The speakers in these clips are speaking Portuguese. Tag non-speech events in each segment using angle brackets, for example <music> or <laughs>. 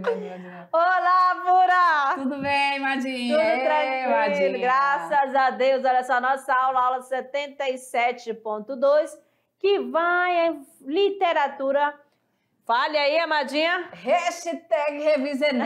Né? Olá, Pura! Tudo bem, Madinha? Tudo tranquilo, Madinha. graças a Deus. Olha só, nossa aula, aula 77.2, que vai em literatura... Fale aí, Amadinha. Hashtag Revisa <laughs>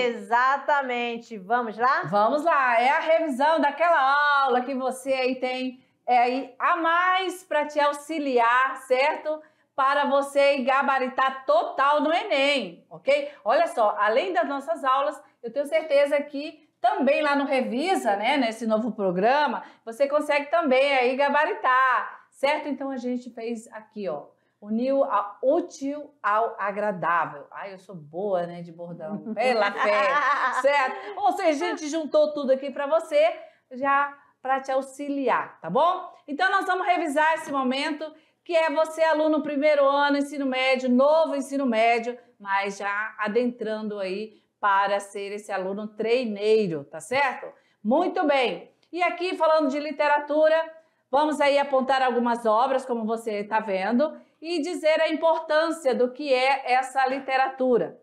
Exatamente. Vamos lá? Vamos lá. É a revisão daquela aula que você aí tem é, a mais para te auxiliar, certo? para você gabaritar total no Enem, ok? Olha só, além das nossas aulas, eu tenho certeza que também lá no Revisa, né, nesse novo programa, você consegue também aí gabaritar, certo? Então a gente fez aqui, ó, uniu a útil ao agradável. Ai, eu sou boa, né, de bordão, <laughs> pela fé, certo? Ou seja, a gente juntou tudo aqui para você, já para te auxiliar, tá bom? Então nós vamos revisar esse momento que é você aluno primeiro ano, ensino médio, novo ensino médio, mas já adentrando aí para ser esse aluno treineiro, tá certo? Muito bem. E aqui falando de literatura, vamos aí apontar algumas obras, como você está vendo, e dizer a importância do que é essa literatura.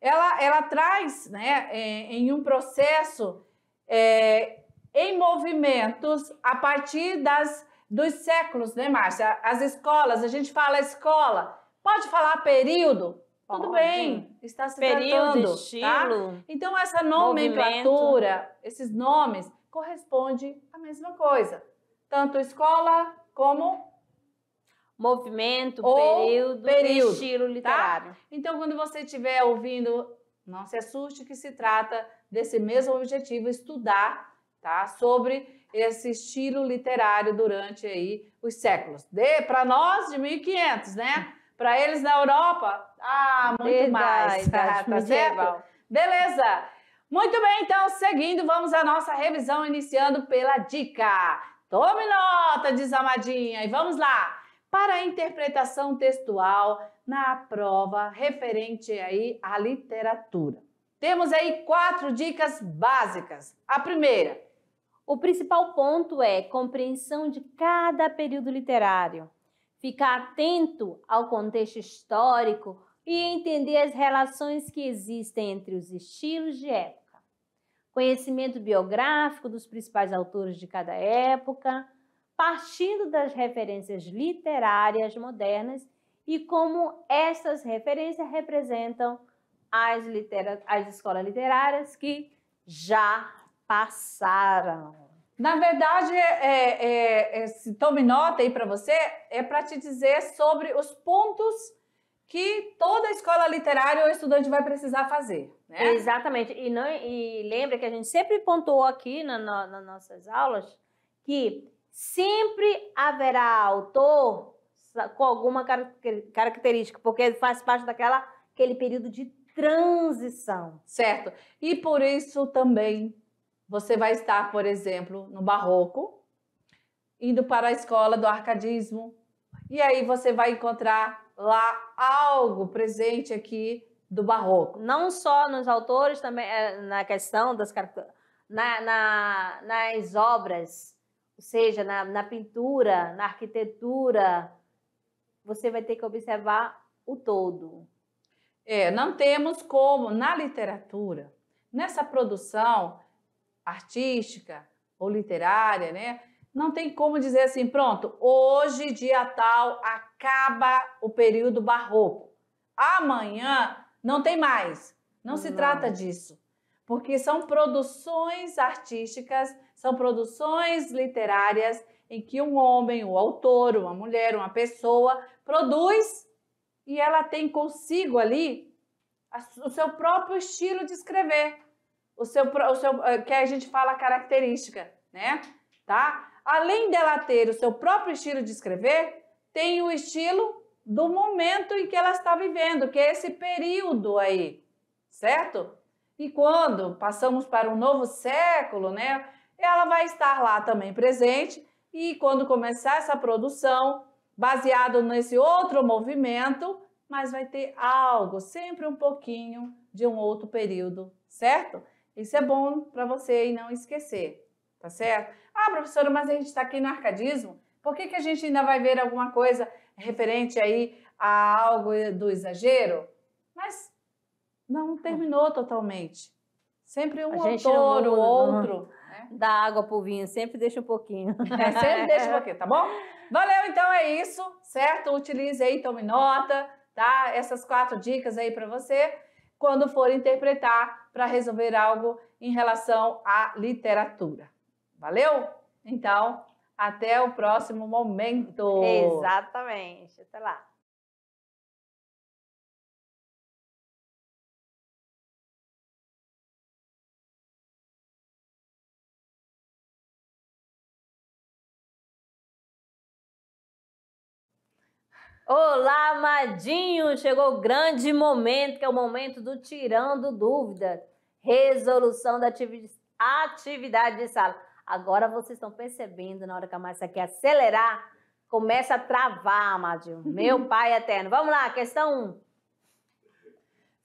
Ela, ela traz né, é, em, um processo é, em movimentos a partir das dos séculos, né, Márcia? As escolas, a gente fala escola, pode falar período? Pode. Tudo bem, está se período, tratando, tá? estilo, tá? Então essa nomenclatura, movimento. esses nomes corresponde à mesma coisa, tanto escola como movimento, Ou período, período estilo tá? literário. Tá? Então quando você estiver ouvindo, não se assuste que se trata desse mesmo objetivo, estudar, tá? Sobre esse estilo literário durante aí os séculos. De para nós de 1500, né? Para eles na Europa, ah, muito Verdade, mais, tá, tá certo? Beleza. Muito bem, então, seguindo, vamos à nossa revisão, iniciando pela dica. Tome nota, desamadinha, e vamos lá. Para a interpretação textual na prova referente aí à literatura. Temos aí quatro dicas básicas. A primeira, o principal ponto é compreensão de cada período literário, ficar atento ao contexto histórico e entender as relações que existem entre os estilos de época. Conhecimento biográfico dos principais autores de cada época, partindo das referências literárias modernas e como essas referências representam as, as escolas literárias que já passaram. Na verdade, é, é, é, se tome nota aí para você, é para te dizer sobre os pontos que toda escola literária ou estudante vai precisar fazer. Né? Exatamente. E, não, e lembra que a gente sempre pontuou aqui na, na, nas nossas aulas que sempre haverá autor com alguma característica, porque faz parte daquela aquele período de transição. Certo. E por isso também você vai estar, por exemplo, no barroco, indo para a escola do arcadismo, e aí você vai encontrar lá algo presente aqui do barroco. Não só nos autores, também é, na questão das na, na, nas obras, ou seja, na, na pintura, na arquitetura, você vai ter que observar o todo. É, não temos como, na literatura, nessa produção, artística ou literária, né? Não tem como dizer assim, pronto, hoje, dia tal, acaba o período barroco. Amanhã não tem mais. Não se não. trata disso. Porque são produções artísticas, são produções literárias em que um homem, um autor, uma mulher, uma pessoa produz e ela tem consigo ali o seu próprio estilo de escrever o seu, o seu, eh, que a gente fala característica, né? Tá? Além dela ter o seu próprio estilo de escrever, tem o estilo do momento em que ela está vivendo, que é esse período aí, certo? E quando passamos para um novo século, né? Ela vai estar lá também presente e quando começar essa produção, baseado nesse outro movimento, mas vai ter algo, sempre um pouquinho de um outro período, certo? Isso é bom para você e não esquecer, tá certo? Ah, professora, mas a gente está aqui no arcadismo. Por que, que a gente ainda vai ver alguma coisa referente aí a algo do exagero? Mas não ah. terminou totalmente. Sempre um autor, o outro. Né? Da água pro vinho, sempre deixa um pouquinho. É, sempre <laughs> deixa um pouquinho, tá bom? Valeu, então é isso, certo? Utilize aí, tome nota, tá? Essas quatro dicas aí para você quando for interpretar para resolver algo em relação à literatura. Valeu? Então, até o próximo momento. Exatamente. Até lá. Olá, amadinho! Chegou o grande momento, que é o momento do Tirando Dúvida. Resolução da atividade de sala. Agora vocês estão percebendo, na hora que a Márcia quer acelerar, começa a travar, amadinho. <laughs> Meu pai eterno. Vamos lá, questão 1. Um.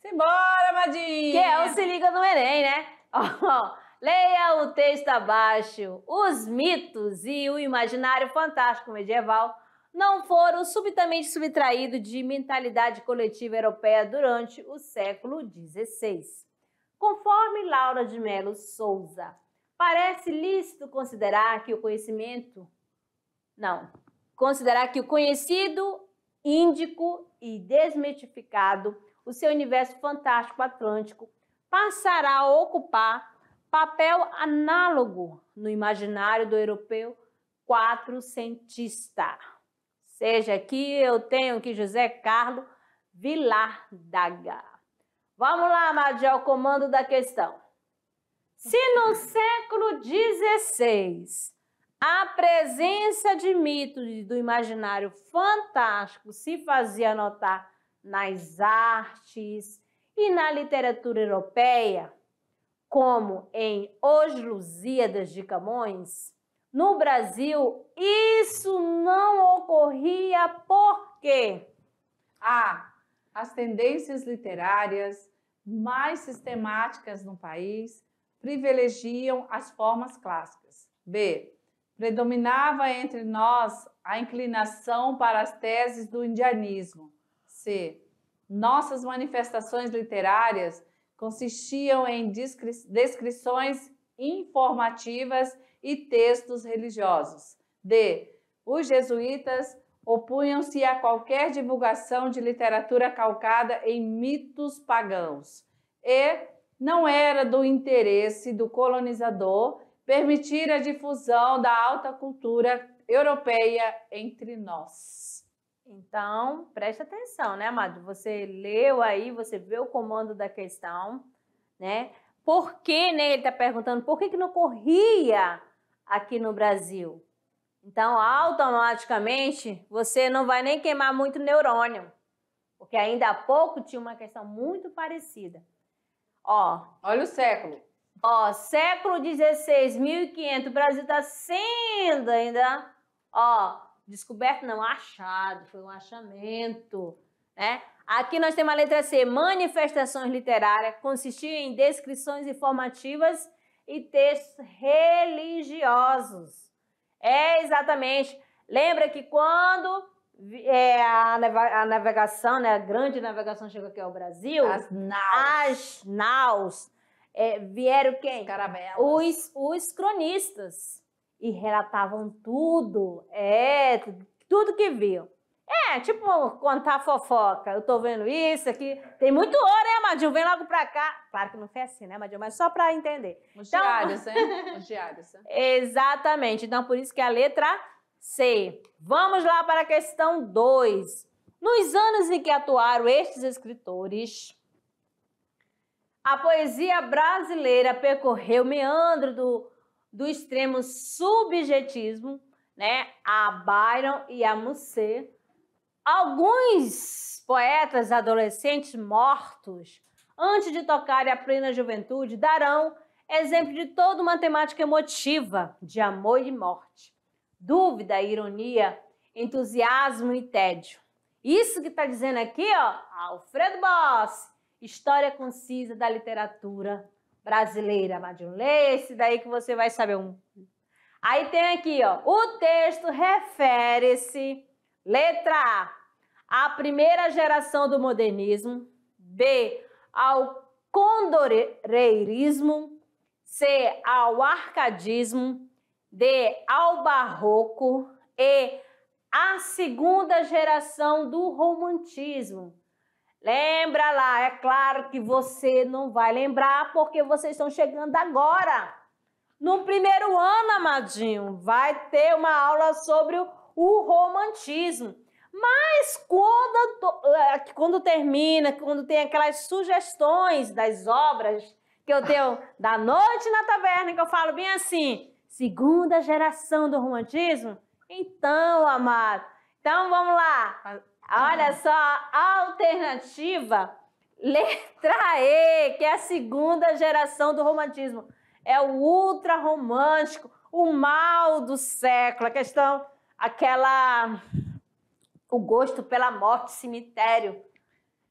Simbora, amadinho! Que é o Se Liga no Enem, né? Leia o texto abaixo. Os mitos e o imaginário fantástico medieval não foram subitamente subtraídos de mentalidade coletiva europeia durante o século XVI. Conforme Laura de Mello Souza, parece lícito considerar que o conhecimento. Não. Considerar que o conhecido, índico e desmitificado, o seu universo fantástico atlântico, passará a ocupar papel análogo no imaginário do europeu quatrocentista. Seja aqui, eu tenho aqui José Carlos Vilar Daga. Vamos lá, Madia, comando da questão. Se no século XVI a presença de mitos do imaginário fantástico se fazia notar nas artes e na literatura europeia, como em Os Lusíadas de Camões, no Brasil, isso não ocorria porque A. As tendências literárias mais sistemáticas no país privilegiam as formas clássicas. B. Predominava entre nós a inclinação para as teses do indianismo. C. Nossas manifestações literárias consistiam em descri descrições informativas e textos religiosos. D. Os jesuítas opunham-se a qualquer divulgação de literatura calcada em mitos pagãos. E não era do interesse do colonizador permitir a difusão da alta cultura europeia entre nós. Então, preste atenção, né, Amado? Você leu aí, você vê o comando da questão, né? por que, né? Ele está perguntando por que, que não corria aqui no Brasil. Então, automaticamente, você não vai nem queimar muito neurônio, porque ainda há pouco tinha uma questão muito parecida. Ó, olha o século. Ó, século 1500, o Brasil está sendo ainda, ó, descoberto não, achado, foi um achamento né? Aqui nós temos a letra C, manifestações literárias, consistiam em descrições informativas e textos religiosos. É exatamente. Lembra que quando é, a, a, navegação, né, a grande navegação chegou aqui ao Brasil, as naus, as naus é, vieram quem? Os, os, os cronistas. E relatavam tudo, é, tudo que viam. É, tipo contar fofoca. Eu tô vendo isso aqui. Tem muito ouro, hein, Amadil? Vem logo pra cá. Claro que não foi assim, né, Amadil? Mas só pra entender. Os então... diários, <laughs> hein? Os diários. Exatamente. Então, por isso que é a letra C. Vamos lá para a questão 2. Nos anos em que atuaram estes escritores, a poesia brasileira percorreu o meandro do, do extremo subjetismo, né, a Byron e a Musset, Alguns poetas adolescentes mortos, antes de tocarem a plena juventude, darão exemplo de toda uma temática emotiva de amor e morte, dúvida, ironia, entusiasmo e tédio. Isso que está dizendo aqui, ó, Alfredo Boss, história concisa da literatura brasileira. Mas lê esse daí que você vai saber um. Aí tem aqui, ó, o texto refere-se, letra A, a primeira geração do modernismo, B, ao condoreirismo, C, ao arcadismo, D, ao barroco e a segunda geração do romantismo. Lembra lá, é claro que você não vai lembrar porque vocês estão chegando agora. No primeiro ano, amadinho, vai ter uma aula sobre o romantismo. Mas quando, eh, quando termina, quando tem aquelas sugestões das obras que eu tenho da noite na taverna, que eu falo bem assim, segunda geração do romantismo? Então, amado, então vamos lá. Ah. Olha só alternativa, letra E, que é a segunda geração do romantismo. É o ultra romântico, o mal do século, a questão, aquela o gosto pela morte, cemitério.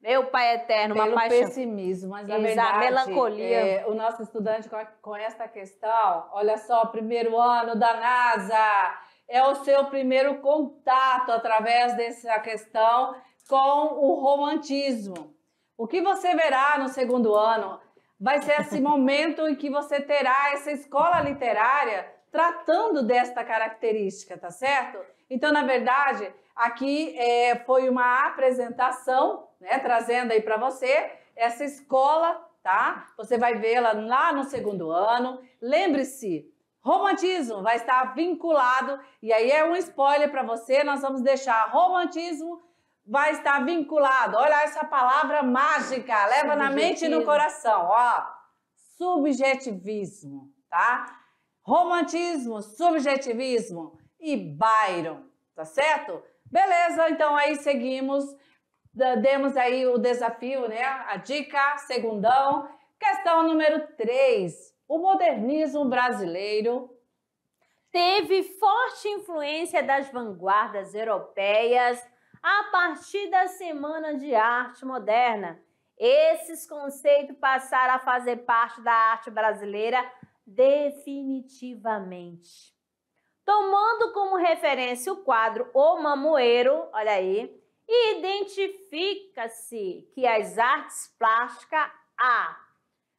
Meu Pai Eterno, Pelo uma paixão. pessimismo, mas na verdade, a melancolia. É, o nosso estudante com essa questão, olha só, primeiro ano da NASA, é o seu primeiro contato através dessa questão com o romantismo. O que você verá no segundo ano vai ser esse <laughs> momento em que você terá essa escola literária tratando desta característica, tá certo? Então, na verdade, aqui é, foi uma apresentação, né, trazendo aí para você essa escola, tá? Você vai vê-la lá no segundo ano. Lembre-se, romantismo vai estar vinculado, e aí é um spoiler para você, nós vamos deixar romantismo vai estar vinculado. Olha essa palavra mágica, leva na mente e no coração, ó. Subjetivismo, tá? Romantismo, subjetivismo e Byron, tá certo? Beleza, então aí seguimos, demos aí o desafio, né? A dica, segundão. Questão número 3. O modernismo brasileiro teve forte influência das vanguardas europeias a partir da Semana de Arte Moderna. Esses conceitos passaram a fazer parte da arte brasileira definitivamente tomando como referência o quadro O Mamoeiro, olha aí, e identifica-se que as artes plásticas A.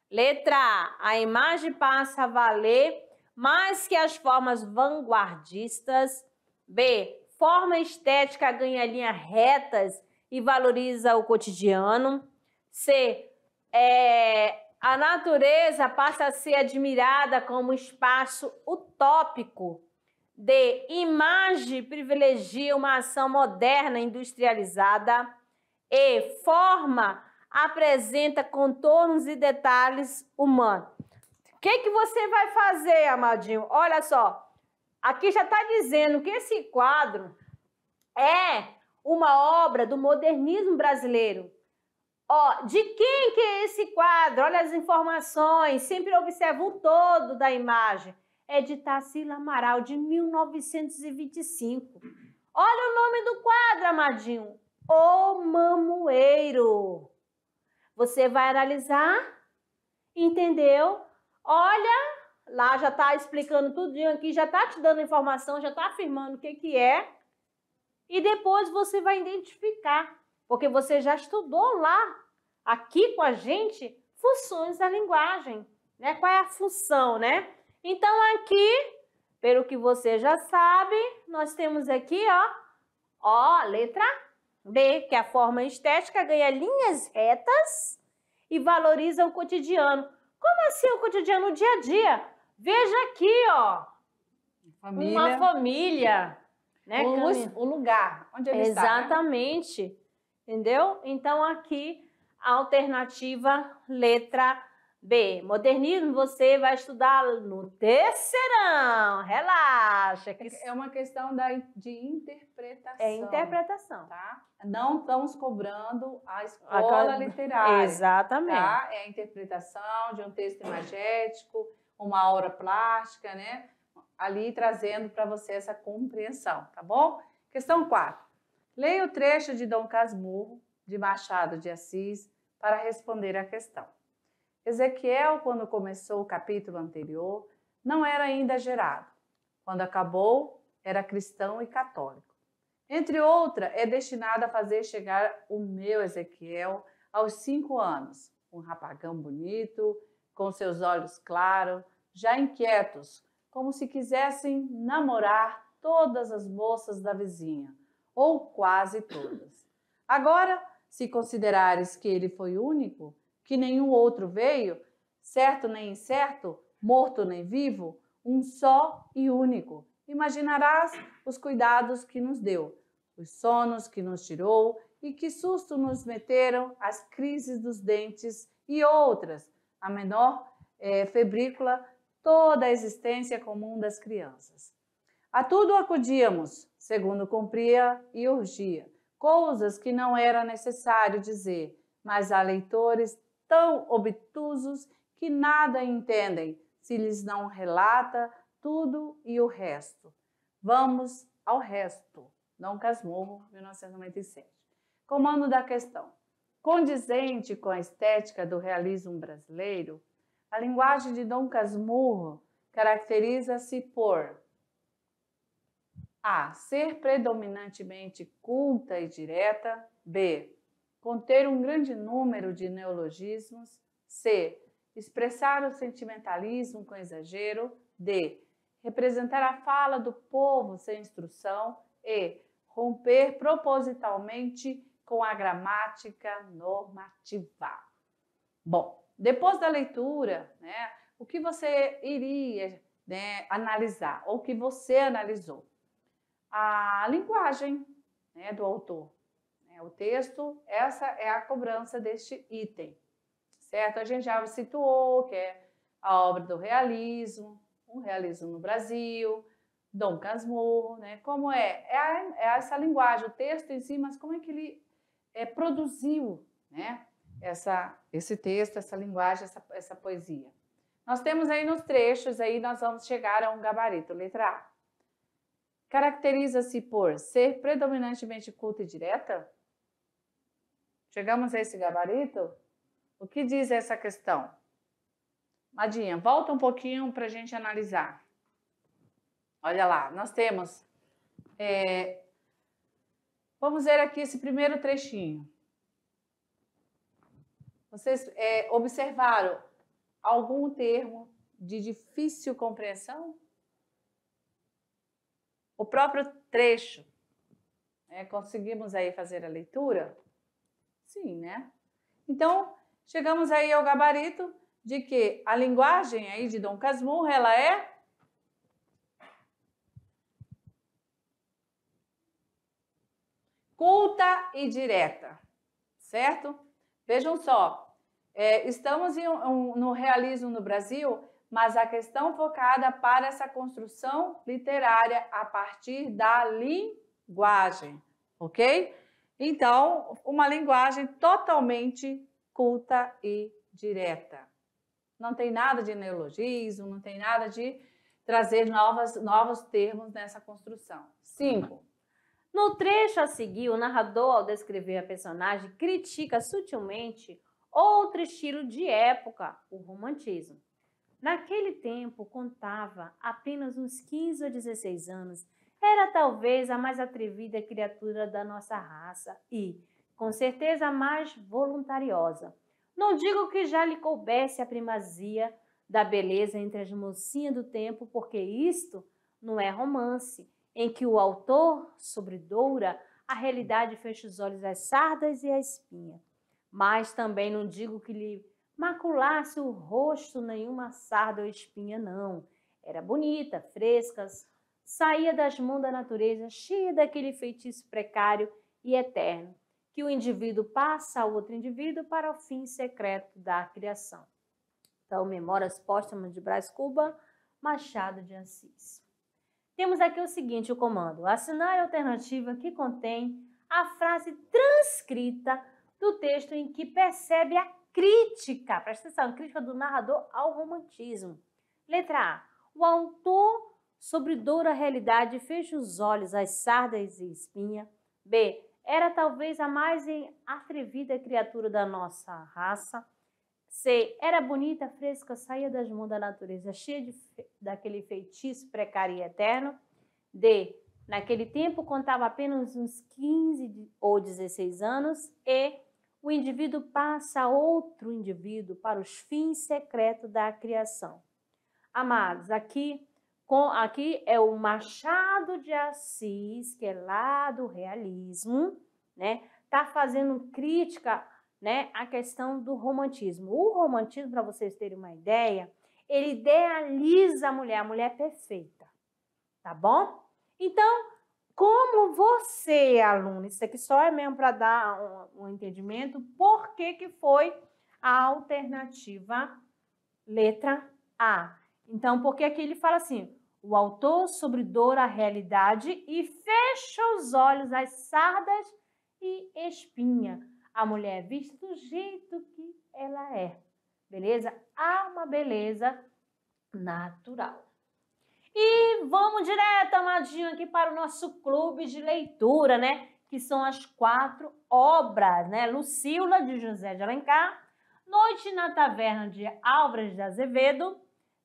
Letra A, a imagem passa a valer mais que as formas vanguardistas. B, forma estética ganha linhas retas e valoriza o cotidiano. C, é, a natureza passa a ser admirada como espaço utópico D. Imagem privilegia uma ação moderna industrializada. E. Forma apresenta contornos e detalhes humanos. O que, que você vai fazer, amadinho? Olha só, aqui já está dizendo que esse quadro é uma obra do modernismo brasileiro. Ó, de quem que é esse quadro? Olha as informações, sempre observa o todo da imagem é de Tarsila Amaral, de 1925. Olha o nome do quadro, amadinho. O Mamoeiro. Você vai analisar, entendeu? Olha, lá já está explicando tudinho aqui, já está te dando informação, já está afirmando o que, que é. E depois você vai identificar, porque você já estudou lá, aqui com a gente, funções da linguagem. Né? Qual é a função, né? Então, aqui, pelo que você já sabe, nós temos aqui, ó, ó, letra B, que é a forma estética ganha linhas retas e valoriza o cotidiano. Como assim o cotidiano, o dia a dia? Veja aqui, ó, família. uma família, né, o, o lugar onde ele Exatamente, está, né? entendeu? Então, aqui, a alternativa letra B. Modernismo você vai estudar no terceirão. Relaxa. Que... É, é uma questão da, de interpretação. É interpretação. Tá? Não estamos cobrando a escola a... literária. Exatamente. Tá? É a interpretação de um texto imagético, uma aura plástica, né? Ali trazendo para você essa compreensão, tá bom? Questão 4. Leia o trecho de Dom Casmurro, de Machado de Assis, para responder a questão. Ezequiel, quando começou o capítulo anterior, não era ainda gerado. Quando acabou, era cristão e católico. Entre outra, é destinado a fazer chegar o meu Ezequiel aos cinco anos, um rapagão bonito, com seus olhos claros, já inquietos, como se quisessem namorar todas as moças da vizinha, ou quase todas. Agora, se considerares que ele foi único, que nenhum outro veio, certo nem incerto, morto nem vivo, um só e único. Imaginarás os cuidados que nos deu, os sonos que nos tirou e que susto nos meteram as crises dos dentes e outras, a menor é, febrícula, toda a existência comum das crianças. A tudo acudíamos, segundo cumpria e urgia, coisas que não era necessário dizer, mas a leitores tão obtusos que nada entendem se lhes não relata tudo e o resto. Vamos ao resto. Dom Casmurro, 1997. Comando da questão. Condizente com a estética do realismo brasileiro, a linguagem de Dom Casmurro caracteriza-se por a. Ser predominantemente culta e direta. B conter um grande número de neologismos. C. Expressar o sentimentalismo com exagero. D. Representar a fala do povo sem instrução. E. Romper propositalmente com a gramática normativa. Bom, depois da leitura, né, o que você iria né, analisar ou que você analisou? A linguagem né, do autor, o texto, essa é a cobrança deste item, certo? A gente já situou que é a obra do realismo, um realismo no Brasil, Dom Casmurro, né? Como é? É, a, é essa linguagem, o texto em si, mas como é que ele é, produziu, né? Essa, esse texto, essa linguagem, essa, essa poesia. Nós temos aí nos trechos, aí nós vamos chegar a um gabarito, letra A. Caracteriza-se por ser predominantemente culta e direta, Chegamos a esse gabarito? O que diz essa questão? Madinha, volta um pouquinho para a gente analisar. Olha lá, nós temos. É, vamos ver aqui esse primeiro trechinho. Vocês é, observaram algum termo de difícil compreensão? O próprio trecho. Né, conseguimos aí fazer a leitura? Sim, né? Então, chegamos aí ao gabarito de que a linguagem aí de Dom Casmurro, ela é culta e direta, certo? Vejam só, é, estamos em, um, no realismo no Brasil, mas a questão focada para essa construção literária a partir da linguagem, ok? Então, uma linguagem totalmente culta e direta. Não tem nada de neologismo, não tem nada de trazer novas, novos termos nessa construção. Cinco. No trecho a seguir, o narrador, ao descrever a personagem, critica sutilmente outro estilo de época, o romantismo. Naquele tempo, contava apenas uns 15 ou 16 anos era talvez a mais atrevida criatura da nossa raça e, com certeza, a mais voluntariosa. Não digo que já lhe coubesse a primazia da beleza entre as mocinhas do tempo, porque isto não é romance, em que o autor, sobre Doura, a realidade fecha os olhos às sardas e à espinha. Mas também não digo que lhe maculasse o rosto nenhuma sarda ou espinha, não. Era bonita, frescas, saía das mãos da natureza, cheia daquele feitiço precário e eterno, que o indivíduo passa ao outro indivíduo para o fim secreto da criação. Então, Memórias Póstumas de Brás Cuba, Machado de Assis. Temos aqui o seguinte o comando: assinar a alternativa que contém a frase transcrita do texto em que percebe a crítica, presta atenção, crítica do narrador ao romantismo. Letra A. O autor sobre dor a realidade, feche os olhos às sardas e espinha. B. Era talvez a mais atrevida criatura da nossa raça. C. Era bonita, fresca, saía das mãos da natureza, cheia de, daquele feitiço precário e eterno. D. Naquele tempo contava apenas uns 15 ou 16 anos. E. O indivíduo passa a outro indivíduo para os fins secretos da criação. Amados, aqui com, aqui é o Machado de Assis, que é lá do realismo, né? Tá fazendo crítica, né, à questão do romantismo. O romantismo, para vocês terem uma ideia, ele idealiza a mulher, a mulher é perfeita, tá bom? Então, como você, aluno, isso aqui só é mesmo para dar um, um, entendimento, por que, que foi a alternativa letra A. Então, porque aqui ele fala assim, o autor sobre dor à realidade e fecha os olhos às sardas e espinha. A mulher vista do jeito que ela é. Beleza? Há uma beleza natural. E vamos direto, amadinho, aqui para o nosso clube de leitura, né? Que são as quatro obras, né? Lucila, de José de Alencar, Noite na Taverna, de Álvares de Azevedo,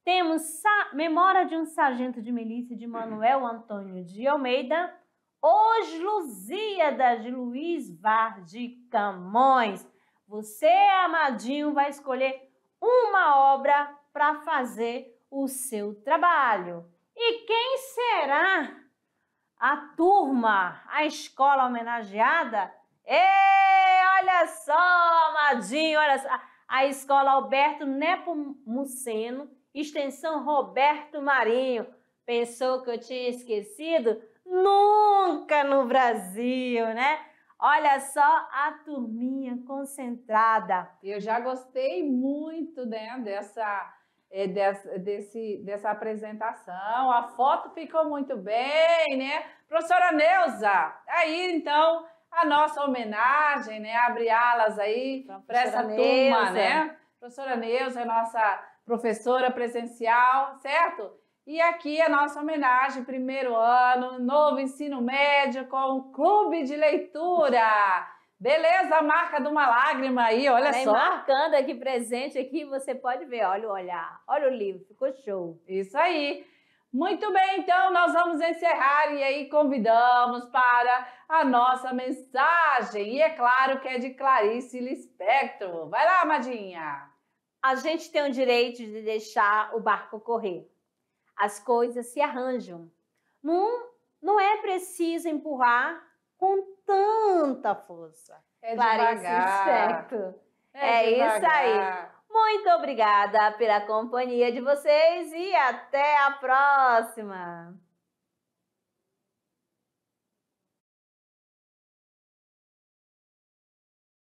temos Sa Memória de um Sargento de Milícia de Manuel Antônio de Almeida, Os Lusíadas de Luiz Var de Camões. Você, amadinho, vai escolher uma obra para fazer o seu trabalho. E quem será a turma, a escola homenageada? E é, olha só, amadinho, olha só. A escola Alberto Nepomuceno extensão Roberto Marinho. Pensou que eu tinha esquecido? Nunca no Brasil, né? Olha só a turminha concentrada. Eu já gostei muito né, dessa, é, dessa, desse, dessa apresentação. A foto ficou muito bem, né? Professora Neuza, aí então a nossa homenagem, né? Abre alas aí para essa Neuza. turma, né? Professora Neuza é nossa professora presencial, certo? E aqui a nossa homenagem, primeiro ano, novo ensino médio com o Clube de Leitura. Beleza, a marca de uma lágrima aí, olha Bem, só. Marcando aqui presente aqui, você pode ver, olha o olhar, olha o livro, ficou show. Isso aí. Muito bem, então nós vamos encerrar e aí convidamos para a nossa mensagem. E é claro que é de Clarice Lispector. Vai lá, Madinha. A gente tem o direito de deixar o barco correr. As coisas se arranjam. Não, não é preciso empurrar com tanta força. É devagar. É, é isso aí. Muito obrigada pela companhia de vocês e até a próxima!